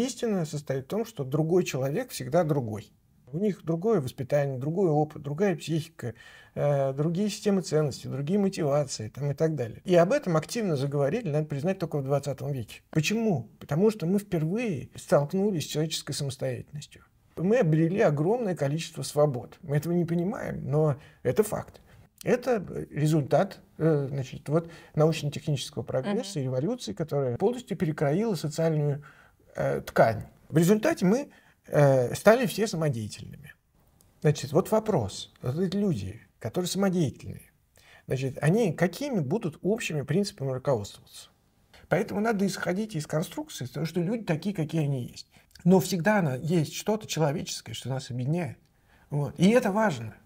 Истина состоит в том, что другой человек всегда другой. У них другое воспитание, другой опыт, другая психика, э, другие системы ценностей, другие мотивации там, и так далее. И об этом активно заговорили, надо признать, только в 20 веке. Почему? Потому что мы впервые столкнулись с человеческой самостоятельностью. Мы обрели огромное количество свобод. Мы этого не понимаем, но это факт. Это результат э, значит, вот, научно-технического прогресса и революции, которая полностью перекроила социальную э, ткань. В результате мы э, стали все самодеятельными. Значит, вот вопрос. Вот эти люди, которые самодеятельные, значит, они какими будут общими принципами руководствоваться? Поэтому надо исходить из конструкции, потому что люди такие, какие они есть. Но всегда есть что-то человеческое, что нас объединяет. Вот. И это важно.